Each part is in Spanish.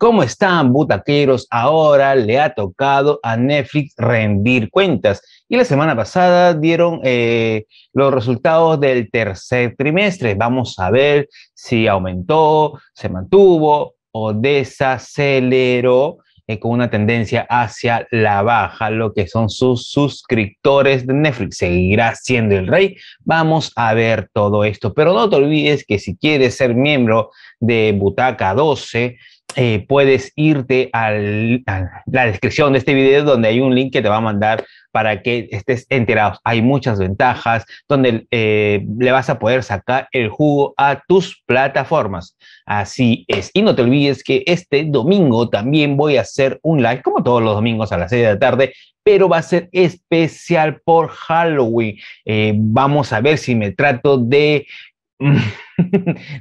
¿Cómo están, butaqueros? Ahora le ha tocado a Netflix rendir cuentas. Y la semana pasada dieron eh, los resultados del tercer trimestre. Vamos a ver si aumentó, se mantuvo o desaceleró eh, con una tendencia hacia la baja, lo que son sus suscriptores de Netflix. Seguirá siendo el rey. Vamos a ver todo esto. Pero no te olvides que si quieres ser miembro de Butaca 12, eh, puedes irte a la descripción de este video donde hay un link que te va a mandar para que estés enterado. Hay muchas ventajas donde eh, le vas a poder sacar el jugo a tus plataformas. Así es. Y no te olvides que este domingo también voy a hacer un live, como todos los domingos a las 6 de la tarde, pero va a ser especial por Halloween. Eh, vamos a ver si me trato de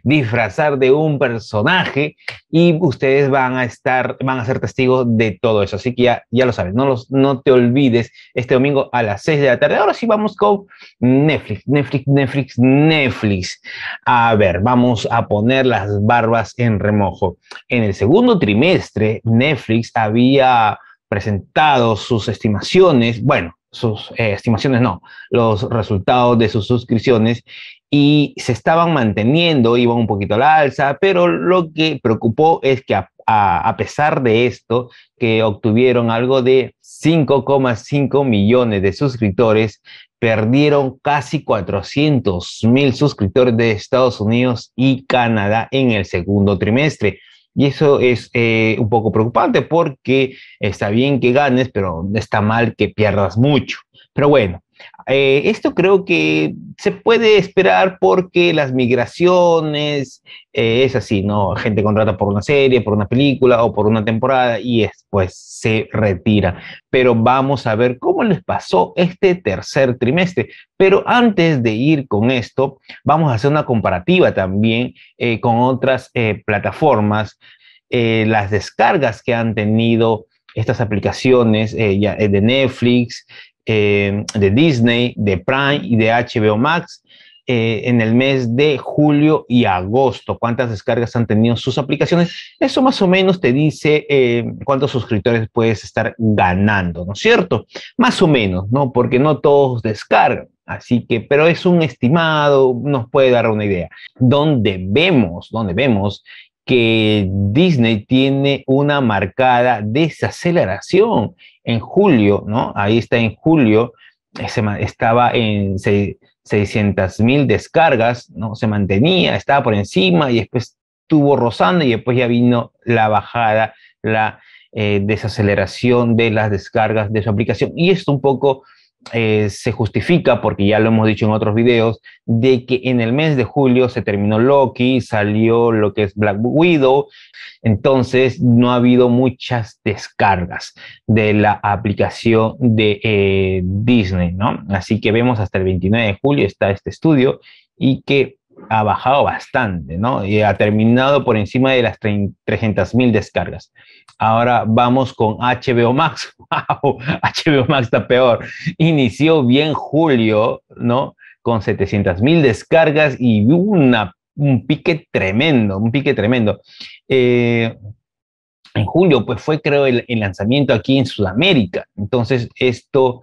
disfrazar de un personaje y ustedes van a estar, van a ser testigos de todo eso. Así que ya, ya lo sabes, no, los, no te olvides este domingo a las 6 de la tarde. Ahora sí vamos con Netflix, Netflix, Netflix, Netflix. A ver, vamos a poner las barbas en remojo. En el segundo trimestre, Netflix había presentado sus estimaciones, bueno, sus eh, estimaciones, no, los resultados de sus suscripciones y se estaban manteniendo, iban un poquito a la alza, pero lo que preocupó es que a, a pesar de esto, que obtuvieron algo de 5,5 millones de suscriptores, perdieron casi 400 mil suscriptores de Estados Unidos y Canadá en el segundo trimestre. Y eso es eh, un poco preocupante porque está bien que ganes, pero está mal que pierdas mucho. Pero bueno, eh, esto creo que se puede esperar porque las migraciones eh, es así, ¿no? Gente contrata por una serie, por una película o por una temporada y después se retira. Pero vamos a ver cómo les pasó este tercer trimestre. Pero antes de ir con esto, vamos a hacer una comparativa también eh, con otras plataformas, las descargas que han tenido estas aplicaciones ya, de Netflix, eh, de Disney, de Prime y de HBO Max eh, en el mes de julio y agosto. ¿Cuántas descargas han tenido sus aplicaciones? Eso más o menos te dice eh, cuántos suscriptores puedes estar ganando, ¿no es cierto? Más o menos, ¿no? Porque no todos descargan. Así que, pero es un estimado, nos puede dar una idea. Donde vemos, donde vemos que Disney tiene una marcada desaceleración en julio, ¿no? Ahí está en julio, eh, estaba en 600 mil descargas, ¿no? Se mantenía, estaba por encima y después estuvo rozando y después ya vino la bajada, la eh, desaceleración de las descargas de su aplicación. Y esto un poco eh, se justifica, porque ya lo hemos dicho en otros videos, de que en el mes de julio se terminó Loki, salió lo que es Black Widow, entonces no ha habido muchas descargas de la aplicación de eh, Disney, ¿no? Así que vemos hasta el 29 de julio está este estudio y que ha bajado bastante, ¿no? Y ha terminado por encima de las mil descargas. Ahora vamos con HBO Max. ¡Wow! HBO Max está peor. Inició bien julio, ¿no? Con 700.000 descargas y una, un pique tremendo, un pique tremendo. Eh, en julio, pues fue creo el, el, lanzamiento aquí en Sudamérica. Entonces, esto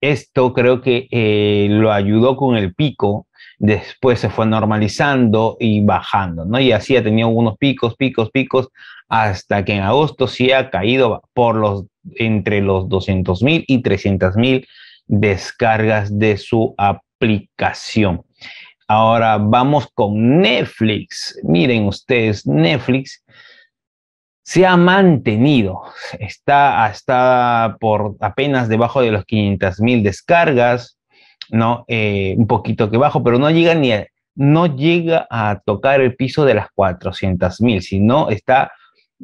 esto creo que eh, lo ayudó con el pico, después se fue normalizando y bajando, ¿no? Y así ha tenido unos picos, picos, picos, hasta que en agosto sí ha caído por los, entre los 200.000 y 300.000 descargas de su aplicación. Ahora vamos con Netflix. Miren ustedes, Netflix se ha mantenido, está hasta por apenas debajo de los 500 mil descargas, ¿no? Eh, un poquito que bajo, pero no llega ni a, no llega a tocar el piso de las 400 mil, sino está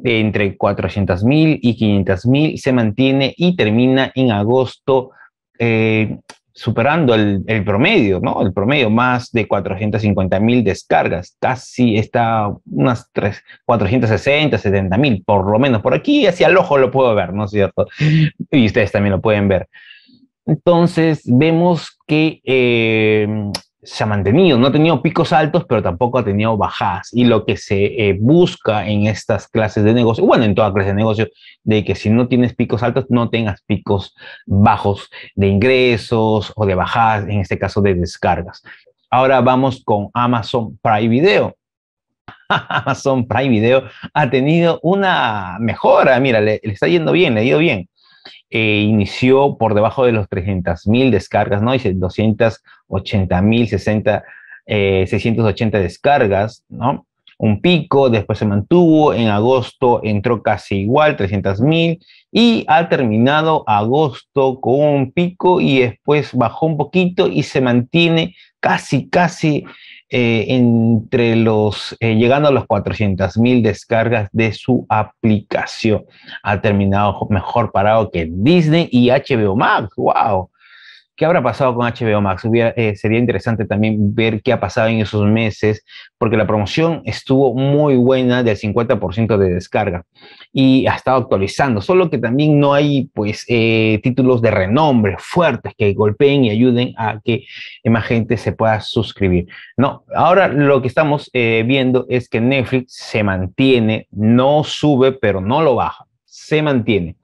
entre 400 mil y 500 mil, se mantiene y termina en agosto eh, superando el, promedio, ¿no? El promedio, más de 450 mil descargas, casi está unas 3, 460, 70 mil, por lo menos por aquí, hacia el ojo lo puedo ver, ¿no es cierto? Y ustedes también lo pueden ver. Entonces, vemos que eh, se ha mantenido, no ha tenido picos altos, pero tampoco ha tenido bajadas. Y lo que se eh, busca en estas clases de negocio, bueno, en toda clase de negocio, de que si no tienes picos altos, no tengas picos bajos de ingresos o de bajadas, en este caso de descargas. Ahora vamos con Amazon Prime Video. Amazon Prime Video ha tenido una mejora, mira, le está yendo bien, le ha ido bien. Eh, inició por debajo de los 300.000 descargas, ¿no? Y 280.000, 60, 680 descargas, ¿no? Un pico, después se mantuvo, en agosto entró casi igual, 300.000, y ha terminado agosto con un pico y después bajó un poquito y se mantiene casi, casi eh, entre los, eh, llegando a los mil descargas de su aplicación. Ha terminado mejor parado que Disney y HBO Max. ¡Wow! ¿Qué habrá pasado con HBO Max? Eh, sería interesante también ver qué ha pasado en esos meses, porque la promoción estuvo muy buena del 50% de descarga y ha estado actualizando, solo que también no hay pues eh, títulos de renombre fuertes que golpeen y ayuden a que más gente se pueda suscribir. No, ahora lo que estamos eh, viendo es que Netflix se mantiene, no sube, pero no lo baja, se mantiene.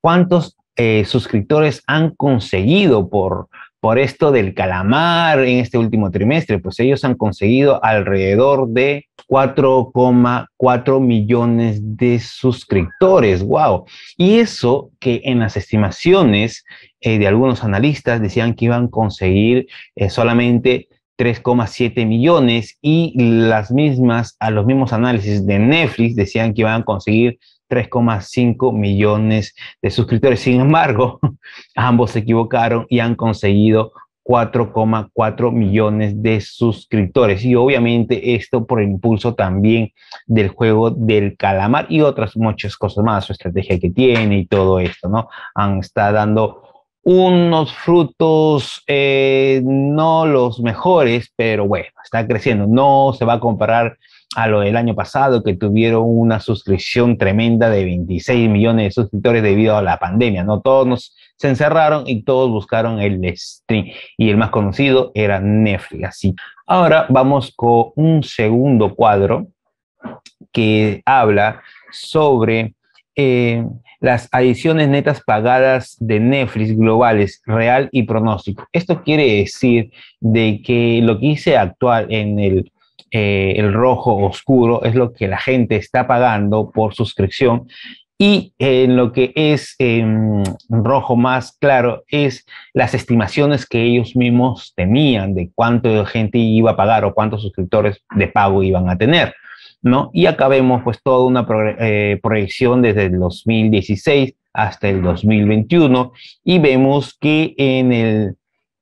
¿Cuántos eh, suscriptores han conseguido por, por esto del calamar en este último trimestre? Pues ellos han conseguido alrededor de 4,4 millones de suscriptores. ¡Wow! Y eso que en las estimaciones eh, de algunos analistas decían que iban a conseguir eh, solamente 3,7 millones y las mismas, a los mismos análisis de Netflix decían que iban a conseguir 3,5 millones de suscriptores. Sin embargo, ambos se equivocaron y han conseguido 4,4 millones de suscriptores. Y obviamente esto por impulso también del juego del calamar y otras muchas cosas más, su estrategia que tiene y todo esto, ¿no? Han, está dando unos frutos eh, no los mejores, pero bueno, está creciendo. No se va a comparar a lo del año pasado, que tuvieron una suscripción tremenda de 26 millones de suscriptores debido a la pandemia, ¿no? Todos nos, se encerraron y todos buscaron el stream. Y el más conocido era Netflix. Así. Ahora vamos con un segundo cuadro que habla sobre eh, las adiciones netas pagadas de Netflix globales, real y pronóstico. Esto quiere decir de que lo que hice actual en el eh, el rojo oscuro, es lo que la gente está pagando por suscripción. Y eh, en lo que es em, rojo más claro es las estimaciones que ellos mismos tenían de cuánto gente iba a pagar o cuántos suscriptores de pago iban a tener. ¿no? Y acá vemos pues toda una eh, proyección desde el 2016 hasta el 2021 y vemos que en el,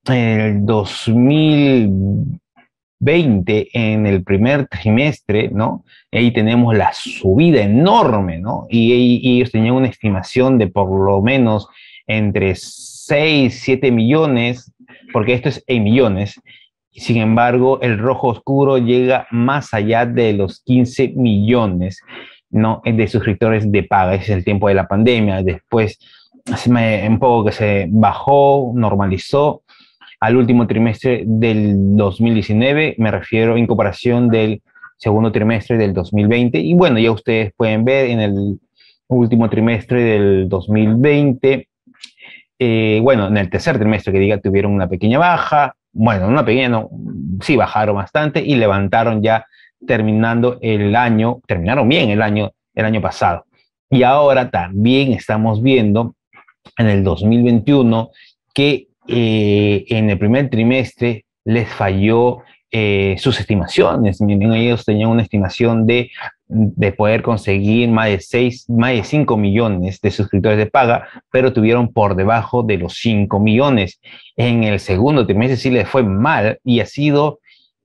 en el 2000 20 en el primer trimestre, ¿no? Ahí tenemos la subida enorme, ¿no? Y, ellos tenían una estimación de por lo menos entre 6, 7 millones, porque esto es en millones. Sin embargo, el rojo oscuro llega más allá de los 15 millones, ¿no? De suscriptores de paga. Ese es el tiempo de la pandemia. Después, un poco que se bajó, normalizó al último trimestre del 2019, me refiero en comparación del segundo trimestre del 2020. Y bueno, ya ustedes pueden ver en el último trimestre del 2020, eh, bueno, en el tercer trimestre que diga, tuvieron una pequeña baja, bueno, una pequeña, no, sí bajaron bastante y levantaron ya terminando el año, terminaron bien el año, el año pasado. Y ahora también estamos viendo en el 2021 que eh, en el primer trimestre les falló eh, sus estimaciones. Ellos tenían una estimación de, de poder conseguir más de, más de 5 millones de suscriptores de paga, pero tuvieron por debajo de los 5 millones. En el segundo trimestre sí les fue mal y ha sido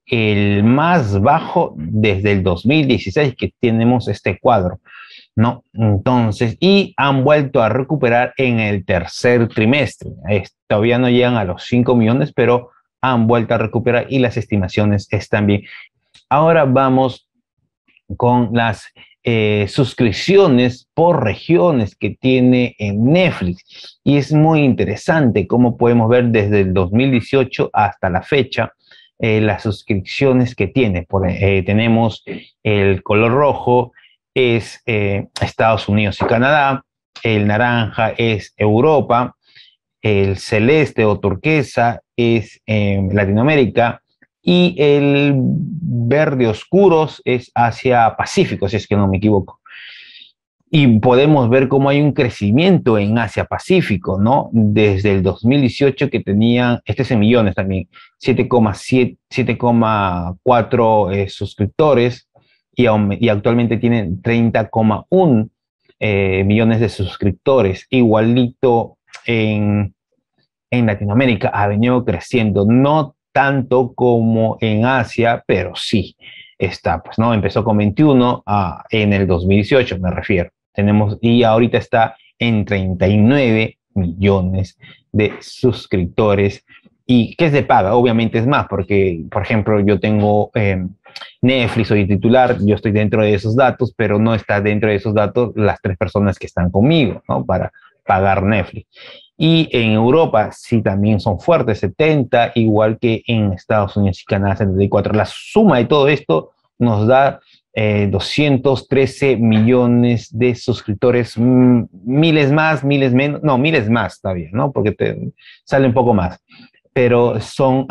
el más bajo desde el 2016 que tenemos este cuadro. ¿no? Entonces, y han vuelto a recuperar en el tercer trimestre. todavía no llegan a los 5 millones, pero han vuelto a recuperar y las estimaciones están bien. Ahora vamos con las eh, suscripciones por regiones que tiene en eh, Netflix. Y es muy interesante cómo podemos ver desde el 2018 hasta la fecha eh, las suscripciones que tiene. tenemos el color rojo, es eh, Estados Unidos y Canadá, el naranja es Europa, el celeste o turquesa es eh, Latinoamérica y el verde oscuros es Asia Pacífico, si es que no me equivoco. Y podemos ver cómo hay un crecimiento en Asia Pacífico, ¿no? Desde el 2018 que tenían, este es en millones también, 7,4 eh, suscriptores y, actualmente tiene 30,1 eh, millones de suscriptores, igualito en, en Latinoamérica, ha venido creciendo, no tanto como en Asia, pero sí está, pues, ¿no? Empezó con 21 ah, en el 2018, me refiero. Tenemos, y ahorita está en 39 millones de suscriptores. ¿Y qué se paga? Obviamente es más, porque, por ejemplo, yo tengo em, Netflix soy titular, yo estoy dentro de esos datos, pero no está dentro de esos datos las tres personas que están conmigo, ¿no? Para pagar Netflix. Y en Europa sí también son fuertes, 70, igual que en Estados Unidos y Canadá 74. La suma de todo esto nos da 213 eh, millones de suscriptores, mm, miles más, miles menos, no, miles más todavía ¿no? Porque te sale un poco más, pero son,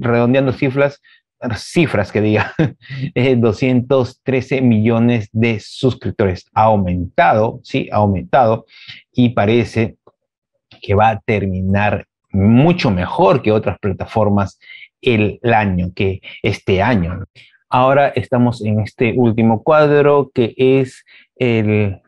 redondeando cifras, cifras que diga, 213 eh, millones de suscriptores. Ha aumentado, sí, ha aumentado y parece que va a terminar mucho mejor que otras plataformas el, año, que este año. Ahora estamos en este último cuadro que es el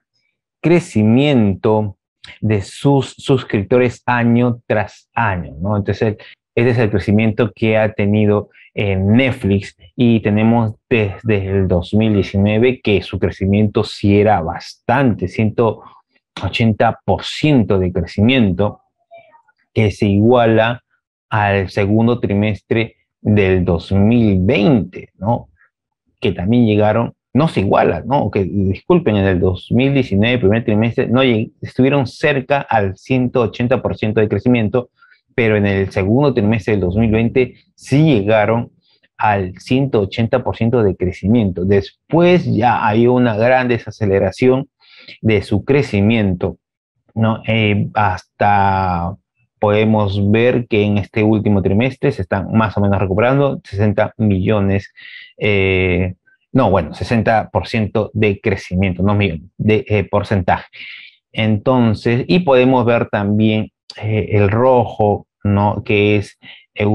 crecimiento de sus suscriptores año tras año, ¿no? Entonces, el, ese es el crecimiento que ha tenido en Netflix y tenemos desde el 2019 que su crecimiento sí era bastante, 180% de crecimiento, que se iguala al segundo trimestre del 2020, ¿no? Que también llegaron, no se iguala, ¿no? Que disculpen, en el 2019, primer trimestre, no estuvieron cerca al 180% de crecimiento, pero en el segundo trimestre del 2020 sí llegaron al 180% de crecimiento. Después ya hay una gran desaceleración de su crecimiento, ¿no? Eh, hasta podemos ver que en este último trimestre se están más o menos recuperando 60 millones, eh, no, bueno, 60% de crecimiento, no millones, de eh, porcentaje. Entonces, y podemos ver también eh, el rojo, ¿no? que es eh,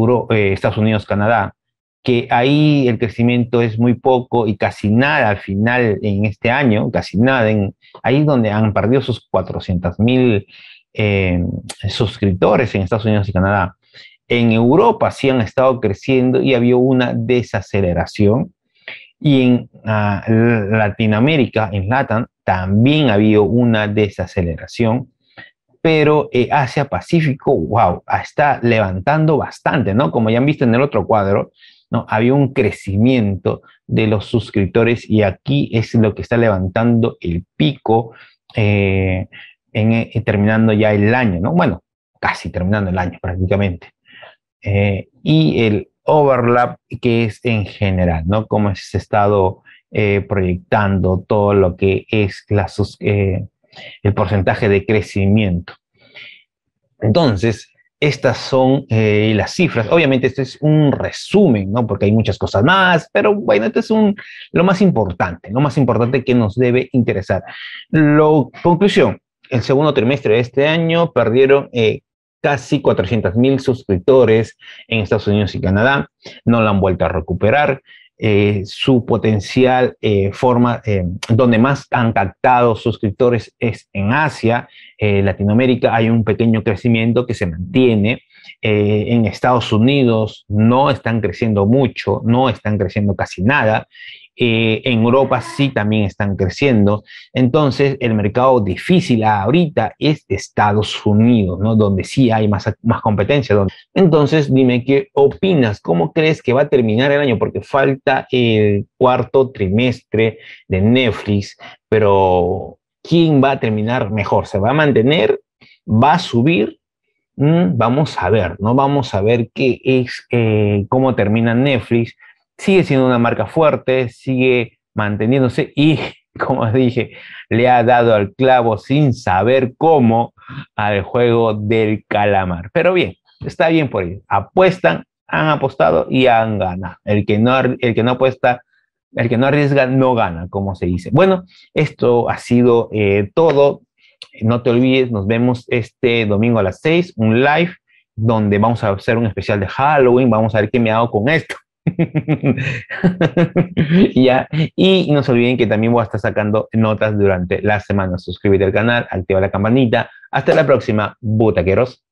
Estados Unidos, Canadá, que ahí el crecimiento es muy poco y casi nada al final en este año, casi nada, en, ahí es donde han perdido sus 400 mil eh, suscriptores en Estados Unidos y Canadá. En Europa sí han estado creciendo y había una desaceleración. Y en ah, Latinoamérica, en Latam, también ha habido una desaceleración pero eh, Asia-Pacífico, wow, está levantando bastante, ¿no? Como ya han visto en el otro cuadro, ¿no? Había un crecimiento de los suscriptores y aquí es lo que está levantando el pico eh, en, eh, terminando ya el año, ¿no? Bueno, casi terminando el año prácticamente. y el overlap que es en general, ¿no? como se ha estado proyectando todo lo que es la, el porcentaje de crecimiento. Entonces, estas son eh, las cifras. Obviamente, este es un resumen, ¿no? Porque hay muchas cosas más, pero bueno, este es lo más importante, lo más importante que nos debe interesar. conclusión, el segundo trimestre de este año perdieron eh, casi casi mil suscriptores en Estados Unidos y Canadá, no la han vuelto a recuperar. Eh, su potencial eh, forma, eh, donde más han captado suscriptores es en Asia, Latinoamérica, hay un pequeño crecimiento que se mantiene. en Estados Unidos no están creciendo mucho, no están creciendo casi nada, eh, en Europa sí también están creciendo. Entonces, el mercado difícil ahorita es Estados Unidos, ¿no? Donde sí hay más, competencia. Entonces, dime qué opinas, cómo crees que va a terminar el año, porque falta el cuarto trimestre de Netflix, pero ¿quién va a terminar mejor? ¿Se va a mantener? ¿Va a subir? Mm, vamos a ver, ¿no? Vamos a ver qué es, eh, cómo termina Netflix, sigue siendo una marca fuerte, sigue manteniéndose y, como dije, le ha dado al clavo sin saber cómo al juego del calamar. Pero bien, está bien por ahí. Apuestan, han apostado y han ganado. El que no, el que no apuesta, el que no arriesga, no gana, como se dice. Bueno, esto ha sido eh, todo. No te olvides, nos vemos este domingo a las 6, un live donde vamos a hacer un especial de Halloween. Vamos a ver qué me hago con esto. ya, y no se olviden que también voy a estar sacando notas durante la semana. Suscríbete al canal, activa la campanita. Hasta la próxima, butaqueros.